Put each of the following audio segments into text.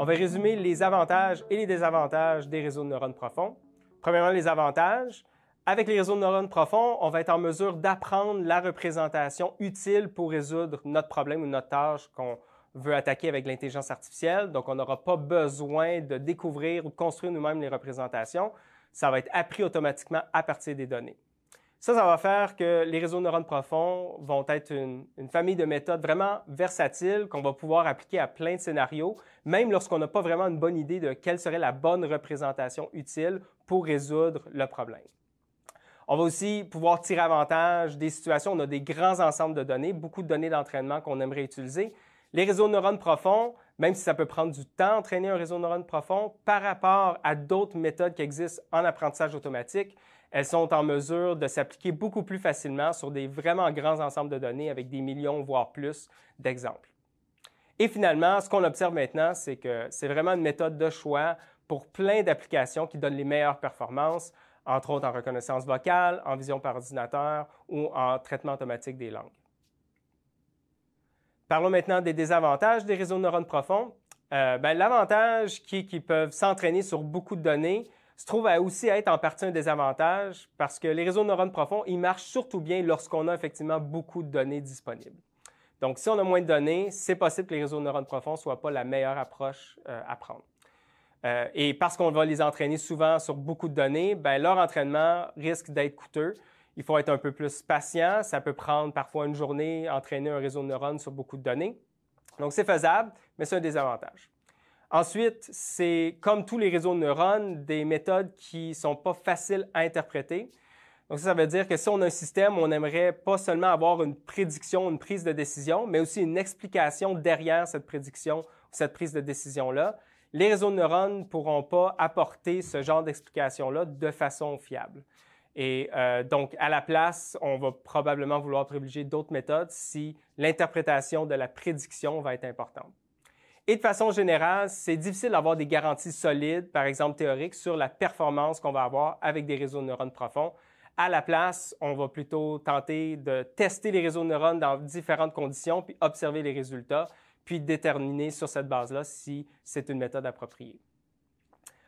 On va résumer les avantages et les désavantages des réseaux de neurones profonds. Premièrement, les avantages. Avec les réseaux de neurones profonds, on va être en mesure d'apprendre la représentation utile pour résoudre notre problème ou notre tâche qu'on veut attaquer avec l'intelligence artificielle. Donc, on n'aura pas besoin de découvrir ou de construire nous-mêmes les représentations. Ça va être appris automatiquement à partir des données. Ça, ça va faire que les réseaux de neurones profonds vont être une, famille de méthodes vraiment versatiles qu'on va pouvoir appliquer à plein de scénarios, même lorsqu'on n'a pas vraiment une bonne idée de quelle serait la bonne représentation utile pour résoudre le problème. On va aussi pouvoir tirer avantage des situations. où On a des grands ensembles de données, beaucoup de données d'entraînement qu'on aimerait utiliser. Les réseaux de neurones profonds, même si ça peut prendre du temps, entraîner un réseau de neurones profond par rapport à d'autres méthodes qui existent en apprentissage automatique. Elles sont en mesure de s'appliquer beaucoup plus facilement sur des vraiment grands ensembles de données avec des millions, voire plus d'exemples. Et finalement, ce qu'on observe maintenant, c'est que c'est vraiment une méthode de choix pour plein d'applications qui donnent les meilleures performances, entre autres en reconnaissance vocale, en vision par ordinateur ou en traitement automatique des langues. Parlons maintenant des désavantages des réseaux de neurones profonds. Euh, ben, l'avantage qui, qu'ils peuvent s'entraîner sur beaucoup de données se trouve aussi à être en partie un désavantage parce que les réseaux de neurones profonds, ils marchent surtout bien lorsqu'on a effectivement beaucoup de données disponibles. Donc, si on a moins de données, c'est possible que les réseaux de neurones profonds ne soient pas la meilleure approche euh, à prendre. Euh, et parce qu'on va les entraîner souvent sur beaucoup de données, ben, leur entraînement risque d'être coûteux. Il faut être un peu plus patient. Ça peut prendre parfois une journée, entraîner un réseau de neurones sur beaucoup de données. Donc, c'est faisable, mais c'est un désavantage. Ensuite, c'est comme tous les réseaux de neurones, des méthodes qui ne sont pas faciles à interpréter. Donc ça, veut dire que si on a un système, on aimerait pas seulement avoir une prédiction, une prise de décision, mais aussi une explication derrière cette prédiction, cette prise de décision-là. Les réseaux de neurones ne pourront pas apporter ce genre d'explication-là de façon fiable. Et euh, donc, à la place, on va probablement vouloir privilégier d'autres méthodes si l'interprétation de la prédiction va être importante. Et de façon générale, c'est difficile d'avoir des garanties solides, par exemple théoriques, sur la performance qu'on va avoir avec des réseaux de neurones profonds. À la place, on va plutôt tenter de tester les réseaux de neurones dans différentes conditions, puis observer les résultats, puis déterminer sur cette base-là si c'est une méthode appropriée.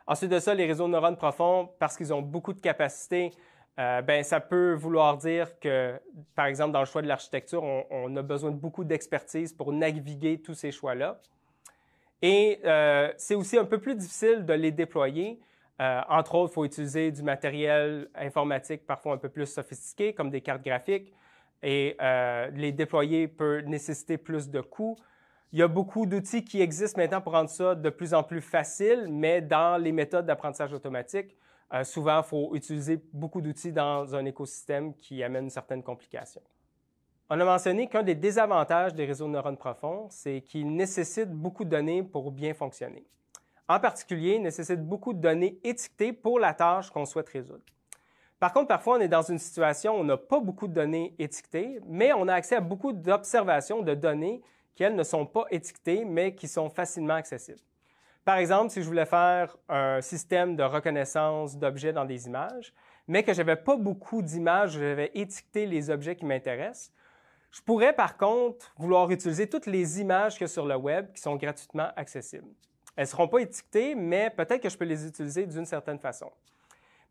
Ensuite de ça, les réseaux de neurones profonds, parce qu'ils ont beaucoup de capacités, euh, ben, ça peut vouloir dire que, par exemple, dans le choix de l'architecture, on, a besoin de beaucoup d'expertise pour naviguer tous ces choix-là. Et euh, c'est aussi un peu plus difficile de les déployer. Euh, entre autres, il faut utiliser du matériel informatique parfois un peu plus sophistiqué, comme des cartes graphiques, et les déployer peut nécessiter plus de coûts. Il y a beaucoup d'outils qui existent maintenant pour rendre ça de plus en plus facile, mais dans les méthodes d'apprentissage automatique, euh, souvent, il faut utiliser beaucoup d'outils dans un écosystème qui amène certaines complications. On a mentionné qu'un des désavantages des réseaux de neurones profonds, c'est qu'ils nécessitent beaucoup de données pour bien fonctionner. En particulier, ils nécessitent beaucoup de données étiquetées pour la tâche qu'on souhaite résoudre. Par contre, parfois, on est dans une situation où on n'a pas beaucoup de données étiquetées, mais on a accès à beaucoup d'observations de données qui, elles, ne sont pas étiquetées, mais qui sont facilement accessibles. Par exemple, si je voulais faire un système de reconnaissance d'objets dans des images, mais que je n'avais pas beaucoup d'images, j'avais étiqueté les objets qui m'intéressent, je pourrais par contre vouloir utiliser toutes les images que sur le web qui sont gratuitement accessibles. Elles seront pas étiquetées, mais peut-être que je peux les utiliser d'une certaine façon.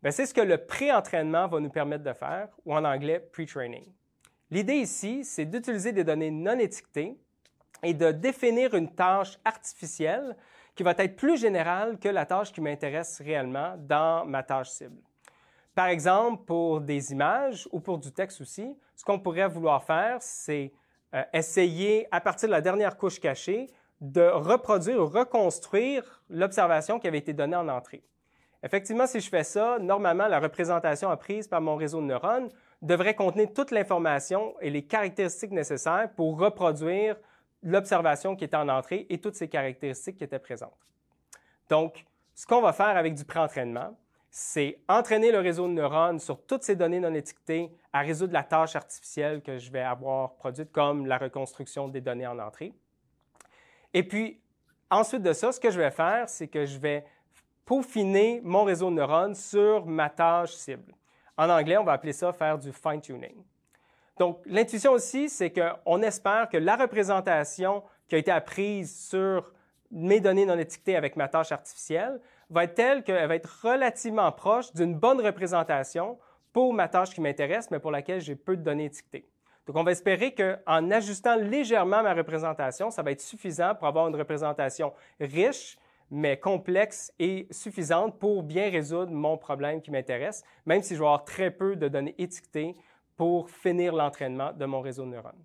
Ben, c'est ce que le pré-entraînement va nous permettre de faire, ou en anglais pre-training. L'idée ici, c'est d'utiliser des données non étiquetées et de définir une tâche artificielle qui va être plus générale que la tâche qui m'intéresse réellement dans ma tâche cible. Par exemple, pour des images ou pour du texte aussi, ce qu'on pourrait vouloir faire, c'est euh, essayer, à partir de la dernière couche cachée, de reproduire ou reconstruire l'observation qui avait été donnée en entrée. Effectivement, si je fais ça, normalement, la représentation apprise par mon réseau de neurones devrait contenir toute l'information et les caractéristiques nécessaires pour reproduire l'observation qui était en entrée et toutes ses caractéristiques qui étaient présentes. Donc, ce qu'on va faire avec du pré-entraînement, c'est entraîner le réseau de neurones sur toutes ces données non étiquetées à résoudre la tâche artificielle que je vais avoir produite, comme la reconstruction des données en entrée. Et puis, ensuite de ça, ce que je vais faire, c'est que je vais peaufiner mon réseau de neurones sur ma tâche cible. En anglais, on va appeler ça faire du fine-tuning. Donc, l'intuition aussi, c'est qu'on espère que la représentation qui a été apprise sur mes données non étiquetées avec ma tâche artificielle va être telle qu'elle va être relativement proche d'une bonne représentation pour ma tâche qui m'intéresse, mais pour laquelle j'ai peu de données étiquetées. Donc, on va espérer qu'en ajustant légèrement ma représentation, ça va être suffisant pour avoir une représentation riche, mais complexe et suffisante pour bien résoudre mon problème qui m'intéresse, même si je vais avoir très peu de données étiquetées pour finir l'entraînement de mon réseau de neurones.